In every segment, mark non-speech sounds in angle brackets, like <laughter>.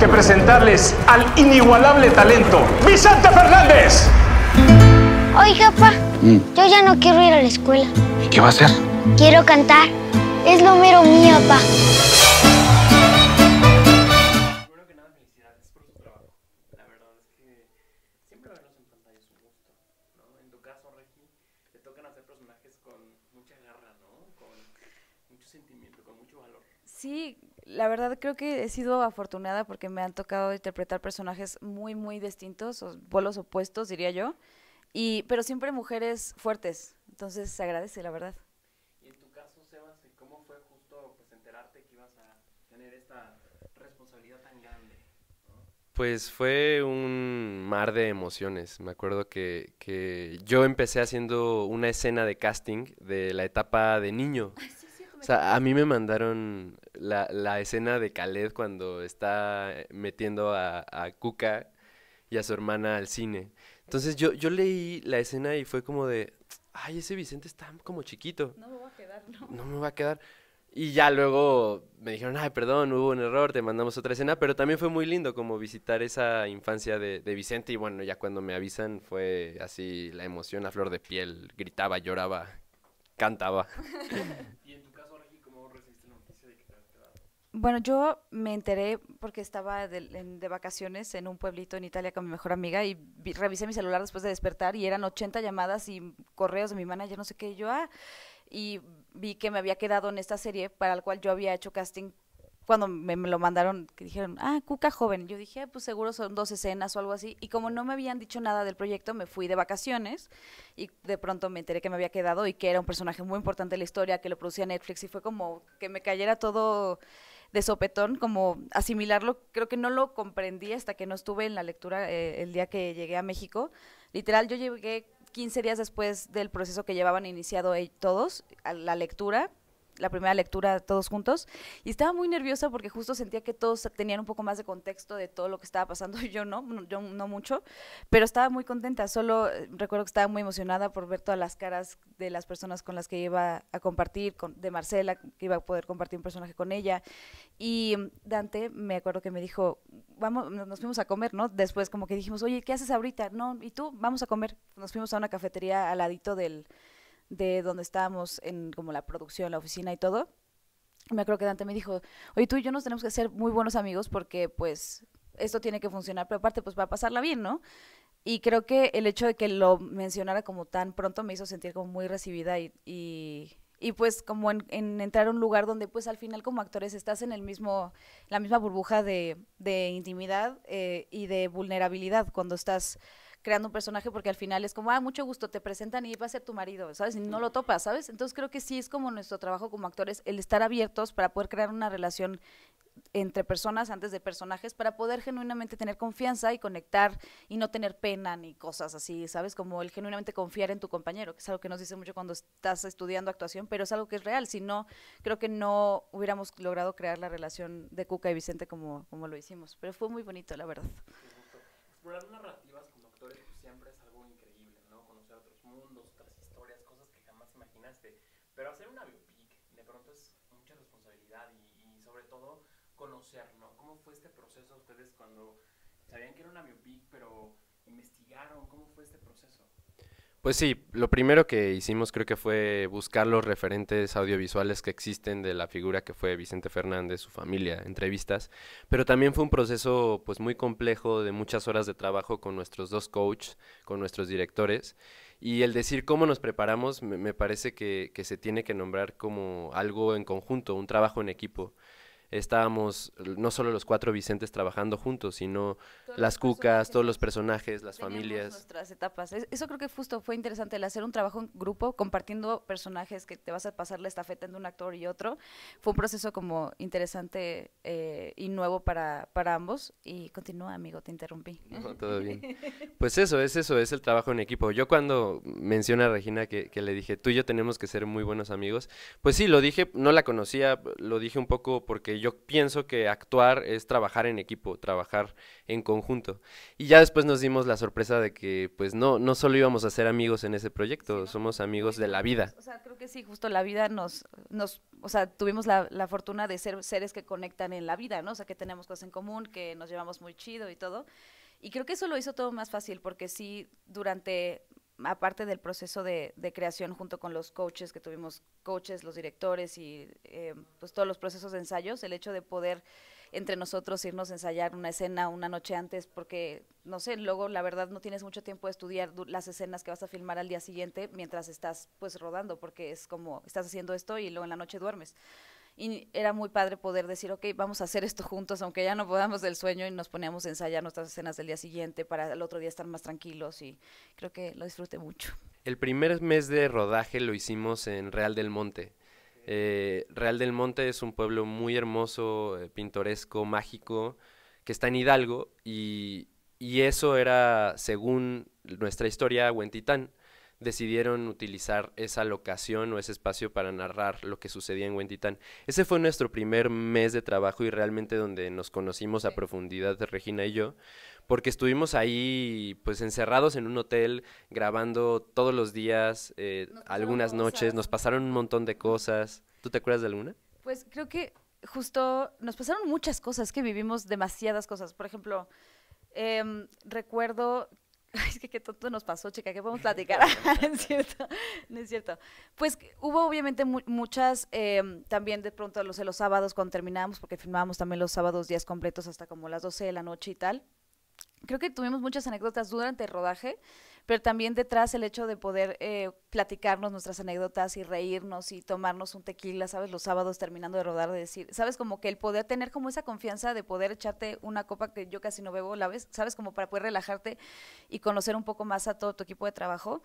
que presentarles al inigualable talento, Vicente Fernández. Oiga, pa, mm. yo ya no quiero ir a la escuela. ¿Y qué va a hacer? Quiero cantar. Es lo mero mío, pa. Primero que nada, felicidades por su trabajo. La verdad es que siempre verlos en pantalla su En tu caso, Reggi, te tocan hacer personajes con mucha energía, ¿no? Con mucho sentimiento, con mucho valor. Sí la verdad creo que he sido afortunada porque me han tocado interpretar personajes muy, muy distintos, o opuestos, diría yo, y, pero siempre mujeres fuertes, entonces se agradece, la verdad. Y en tu caso, Sebas, ¿cómo fue justo pues, enterarte que ibas a tener esta responsabilidad tan grande? Pues fue un mar de emociones. Me acuerdo que, que yo empecé haciendo una escena de casting de la etapa de niño. <laughs> O sea, a mí me mandaron la, escena de Khaled cuando está eh, metiendo a, a, Kuka y a su hermana al cine. Entonces yo, yo leí la escena y fue como de, ay, ese Vicente está como chiquito. No me va a quedar, ¿no? No me va a quedar. Y ya luego me dijeron, ay, perdón, hubo un error, te mandamos otra escena, pero también fue muy lindo como visitar esa infancia de, de, Vicente y bueno, ya cuando me avisan fue así la emoción a flor de piel, gritaba, lloraba, cantaba. <laughs> Bueno, yo me enteré porque estaba de, vacaciones en un pueblito en Italia con mi mejor amiga y revisé mi celular después de despertar y eran 80 llamadas y correos de mi manager, no sé qué, yo, ah, y vi que me había quedado en esta serie para la cual yo había hecho casting cuando me, me, lo mandaron, que dijeron, ah, Cuca joven. Yo dije, ah, pues seguro son dos escenas o algo así. Y como no me habían dicho nada del proyecto, me fui de vacaciones y de pronto me enteré que me había quedado y que era un personaje muy importante de la historia, que lo producía Netflix y fue como que me cayera todo de sopetón, como asimilarlo, creo que no lo comprendí hasta que no estuve en la lectura eh, el día que llegué a México. Literal, yo llegué 15 días después del proceso que llevaban iniciado e-, todos, a la lectura, la primera lectura todos juntos, y estaba muy nerviosa porque justo sentía que todos tenían un poco más de contexto de todo lo que estaba pasando, <laughs> yo no, yo no mucho, pero estaba muy contenta, solo eh, recuerdo que estaba muy emocionada por ver todas las caras de las personas con las que iba a compartir, con, de Marcela, que iba a poder compartir un personaje con ella, y mm, Dante me acuerdo que me dijo, vamos, nos fuimos a comer, ¿no? Después como que dijimos, oye, ¿qué haces ahorita? No, ¿y tú? Vamos a comer. Nos fuimos a una cafetería al ladito del de donde estábamos en como la producción, la oficina y todo, me acuerdo que Dante me dijo, oye, tú y yo nos tenemos que hacer muy buenos amigos porque pues esto tiene que funcionar, pero aparte pues va a pasarla bien, ¿no? Y creo que el hecho de que lo mencionara como tan pronto me hizo sentir como muy recibida y, y, pues como en, entrar a un lugar donde pues al final como actores estás en el mismo, la misma burbuja de, de intimidad eh, y de vulnerabilidad cuando estás creando un personaje porque al final es como, ah, mucho gusto, te presentan y va a ser tu marido, ¿sabes? Y no lo topas, ¿sabes? Entonces creo que sí es como nuestro trabajo como actores, el estar abiertos para poder crear una relación entre personas antes de personajes para poder genuinamente tener confianza y conectar y no tener pena ni cosas así, ¿sabes? Como el genuinamente confiar en tu compañero, que es algo que nos dice mucho cuando estás estudiando actuación, pero es algo que es real. Si no, creo que no hubiéramos logrado crear la relación de Cuca y Vicente como, como lo hicimos. Pero fue muy bonito, la verdad. Pero hacer una biopic de pronto es mucha responsabilidad y, sobre todo conocer, ¿no? ¿Cómo fue este proceso ustedes cuando sabían que era una biopic, pero investigaron? ¿Cómo fue este proceso? Pues sí, lo primero que hicimos creo que fue buscar los referentes audiovisuales que existen de la figura que fue Vicente Fernández, su familia, entrevistas, pero también fue un proceso pues muy complejo de muchas horas de trabajo con nuestros dos coaches, con nuestros directores y el decir cómo nos preparamos me, parece que, se tiene que nombrar como algo en conjunto, un trabajo en equipo estábamos eh, no solo los cuatro Vicentes trabajando juntos, sino las cucas, todos los personajes, las familias. Nuestras etapas. Eso creo que justo fue interesante, el hacer un trabajo en grupo, compartiendo personajes que te vas a pasar la estafeta entre un actor y otro. Fue un proceso como interesante eh, y nuevo para, para ambos. Y continúa, amigo, te interrumpí. todo bien. Pues eso, es eso, es el trabajo en equipo. Yo cuando menciona a Regina que, que le dije, tú y yo tenemos que ser muy buenos amigos, pues sí, lo dije, no la conocía, lo dije un poco porque yo pienso que actuar es trabajar en equipo, trabajar en conjunto. Y ya después nos dimos la sorpresa de que, pues no, no solo íbamos a ser amigos en ese proyecto, somos amigos de la vida. O sea, creo que sí, justo la vida nos, nos o sea, tuvimos la, la fortuna de ser seres que conectan en la vida, ¿no? O sea, que tenemos cosas en común, que nos llevamos muy chido y todo. Y creo que eso lo hizo todo más fácil, porque sí, durante aparte del proceso de, de, creación junto con los coaches que tuvimos, coaches, los directores y eh, pues todos los procesos de ensayos, el hecho de poder entre nosotros irnos a ensayar una escena una noche antes, porque, no sé, luego la verdad no tienes mucho tiempo de estudiar las escenas que vas a filmar al día siguiente mientras estás pues rodando, porque es como, estás haciendo esto y luego en la noche duermes y era muy padre poder decir, ok, vamos a hacer esto juntos, aunque ya no podamos del sueño y nos poníamos a ensayar nuestras escenas del día siguiente para el otro día estar más tranquilos y creo que lo disfruté mucho. El primer mes de rodaje lo hicimos en Real del Monte. Eh, Real del Monte es un pueblo muy hermoso, eh, pintoresco, mágico, que está en Hidalgo y, y eso era, según nuestra historia, Huentitán decidieron utilizar esa locación o ese espacio para narrar lo que sucedía en Huentitán. Ese fue nuestro primer mes de trabajo y realmente donde nos conocimos a profundidad Regina y yo, porque estuvimos ahí pues encerrados en un hotel grabando todos los días, eh, algunas noches, nos pasaron un montón de cosas. ¿Tú te acuerdas de alguna? Pues creo que justo nos pasaron muchas cosas, que vivimos demasiadas cosas. Por ejemplo, em, recuerdo <laughs> es que qué tonto nos pasó, chica, ¿qué podemos platicar? <laughs> Ah, no, es cierto, no es cierto. Pues hubo obviamente muchas, em, también de pronto los, los sábados cuando terminábamos, porque filmábamos también los sábados días completos hasta como las 12 de la noche y tal. Creo que tuvimos muchas anécdotas durante el rodaje pero también detrás el hecho de poder eh, platicarnos nuestras anécdotas y reírnos y tomarnos un tequila, ¿sabes? Los sábados terminando de rodar, de decir, ¿sabes? Como que el poder tener como esa confianza de poder echarte una copa que yo casi no bebo, ¿la vez ¿Sabes? Como para poder relajarte y conocer un poco más a todo tu equipo de trabajo.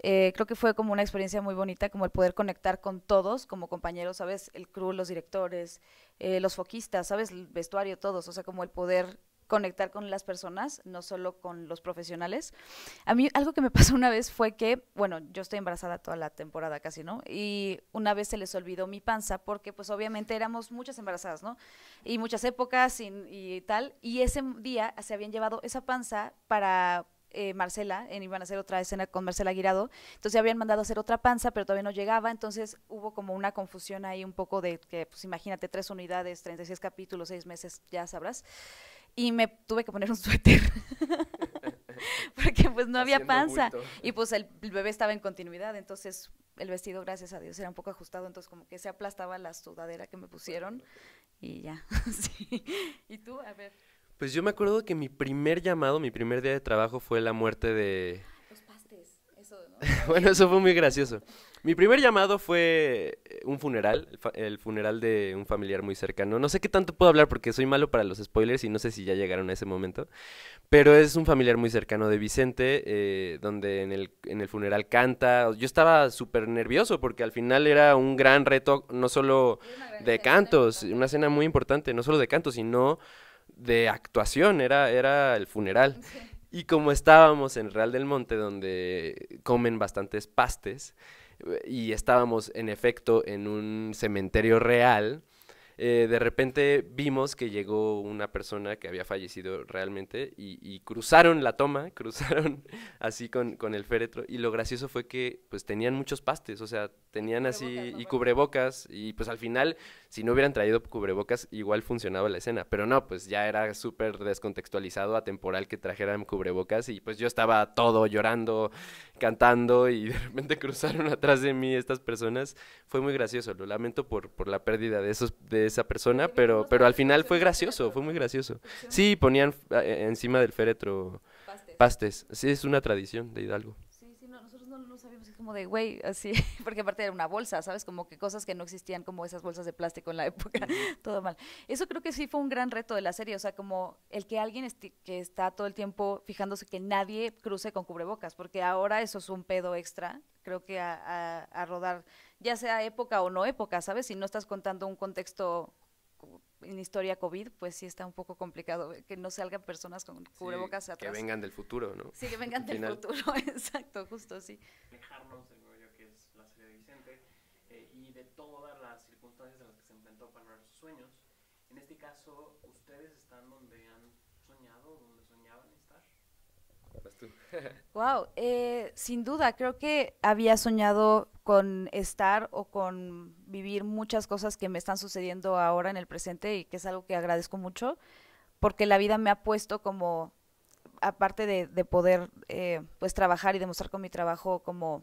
Eh, creo que fue como una experiencia muy bonita, como el poder conectar con todos como compañeros, ¿sabes? El crew, los directores, eh, los foquistas, ¿sabes? El vestuario, todos, o sea, como el poder conectar con las personas, no solo con los profesionales. A mí algo que me <laughs> pasó una vez fue que, bueno, yo estoy embarazada toda la temporada casi, ¿no? Y una vez se les olvidó mi panza porque pues obviamente éramos muchas embarazadas, ¿no? Y muchas épocas y, y tal. Y ese día se habían llevado esa panza para eh, Marcela, en, iban a hacer otra escena con Marcela Guirado, entonces habían mandado a hacer otra panza, pero todavía no llegaba, entonces hubo como una confusión ahí un poco de que, pues imagínate, tres unidades, 36 capítulos, seis meses, ya sabrás y me tuve que poner un suéter. <laughs> Porque pues no había panza. Y pues el, bebé estaba en continuidad, entonces el vestido, gracias a Dios, era un poco ajustado, entonces como que se aplastaba la sudadera que me pusieron y ya. <laughs> sí. ¿Y tú? A ver. Pues yo me acuerdo que mi primer llamado, mi primer día de trabajo fue la muerte de... Los pastes, eso, ¿no? <laughs> bueno, eso fue muy gracioso. Mi primer llamado fue eh, un funeral, el funeral de un familiar muy cercano. No sé qué tanto puedo hablar porque soy malo para los spoilers y no sé si ya llegaron a ese momento. Pero es un familiar muy cercano de Vicente, eh, donde en el, funeral canta. Yo estaba súper nervioso porque al final era un gran reto, no solo de cantos, una escena muy importante, no solo de cantos, sino de actuación, era, era el funeral. Y como estábamos en Real del Monte, donde comen bastantes pastes, y estábamos en efecto en un cementerio real, eh, de repente vimos que llegó una persona que había fallecido realmente y, cruzaron la toma, <laughs> cruzaron así con, con, el féretro y lo gracioso fue que pues tenían muchos pastes, o sea, tenían así y cubrebocas y pues al final si no hubieran traído cubrebocas igual funcionaba la escena, pero no, pues ya era súper descontextualizado, atemporal que trajeran cubrebocas y pues yo estaba todo llorando, cantando y de repente <laughs> cruzaron atrás de mí estas personas, fue muy gracioso, lo lamento por, por la pérdida de, esos, de esa persona, pero, pero al final fue gracioso, fue muy gracioso. Sí, ponían eh, encima del féretro pastes, sí, es una tradición de Hidalgo como de, güey, así, <laughs> porque aparte era una bolsa, ¿sabes? Como que cosas que no existían como esas bolsas de plástico en la época, <laughs> todo mal. Eso creo que sí fue un gran reto de la serie, o sea, como el que alguien que está todo el tiempo fijándose que nadie cruce con cubrebocas, porque ahora eso es un pedo extra, creo que a, a rodar, ya sea época o no época, ¿sabes? Si no estás contando un contexto en historia COVID, pues sí está un poco complicado eh, que no salgan personas con cubrebocas atrás. Que vengan del futuro, ¿no? Sí, que vengan <laughs> del futuro, <laughs> exacto, justo, así. Dejarnos del yo que es la serie de Vicente eh, y de todas las circunstancias en las que se enfrentó para lograr sus sueños. En este caso, ¿ustedes están donde han soñado, donde soñaban? wow, <laughs> eh, sin duda, creo que había soñado con estar o con vivir muchas cosas que me están sucediendo ahora en el presente y que es algo que agradezco mucho, porque la vida me ha puesto como, aparte de, poder eh, pues trabajar y demostrar con mi trabajo como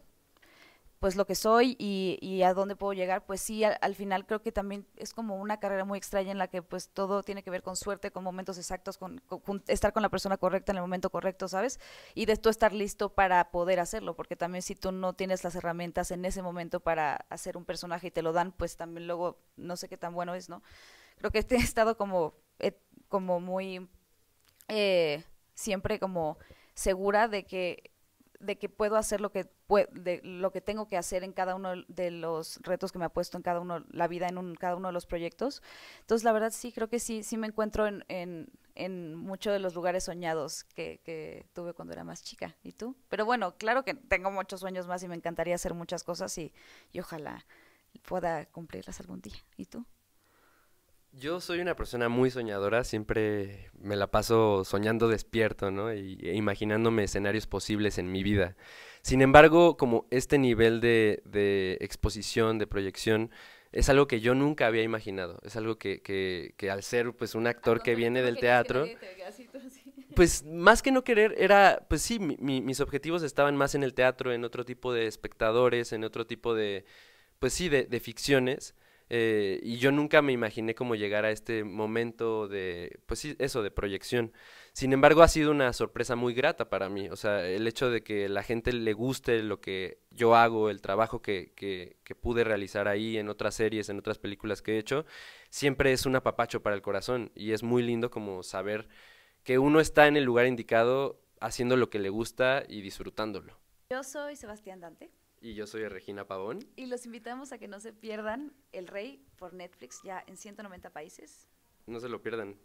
pues lo que soy y, y, a dónde puedo llegar, pues sí, al, final creo que también es como una carrera muy extraña en la que pues todo tiene que ver con suerte, con momentos exactos, con, estar con la persona correcta en el momento correcto, ¿sabes? Y de esto estar listo para poder hacerlo, porque también si tú no tienes las herramientas en ese momento para hacer un personaje y te lo dan, pues también luego no sé qué tan bueno es, ¿no? Creo que <laughs> he estado como, eh, como muy, eh, siempre como segura de que de que puedo hacer lo que, de lo que tengo que hacer en cada uno de los retos que me ha puesto en cada uno, la vida en cada uno de los proyectos. Entonces, la verdad sí, creo que sí, sí me encuentro en, muchos de los lugares soñados que, tuve cuando era más chica. ¿Y tú? Pero bueno, claro que tengo muchos sueños más y me encantaría hacer muchas cosas y ojalá pueda cumplirlas algún día. ¿Y tú? Yo soy una persona muy soñadora, siempre me la paso soñando despierto, ¿no? Y, e imaginándome escenarios posibles en mi vida. Sin embargo, como este nivel de, exposición, de proyección, es algo que yo nunca había imaginado. Es algo que, al ser pues un ah, actor que viene del teatro, <laughs> pues más que no querer, era, pues sí, mis objetivos estaban más en el teatro, en otro tipo de espectadores, en otro tipo de, pues sí, de ficciones. Eh, y yo nunca me imaginé cómo llegar a este momento de, pues eso, de proyección. Sin embargo, ha sido una sorpresa muy grata para mí. O sea, el hecho de que la gente le guste lo que yo hago, el trabajo que, que, que pude realizar ahí en otras series, en otras películas que he hecho, siempre es un apapacho para el corazón. Y es muy lindo como saber que uno está en el lugar indicado haciendo lo que le gusta y disfrutándolo. Yo soy Sebastián Dante. Y yo soy Regina Pavón. Y los invitamos a que no se pierdan El Rey por Netflix, ya en 190 países. No se lo pierdan.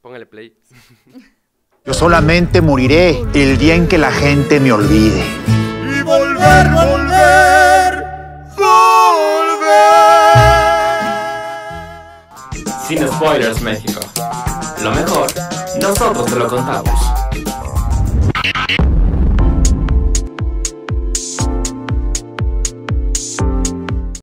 Póngale play. <laughs> Yo solamente moriré el día en que la gente me olvide. Y volver, volver, volver. Sin Spoilers México. Lo mejor, nosotros te lo contamos.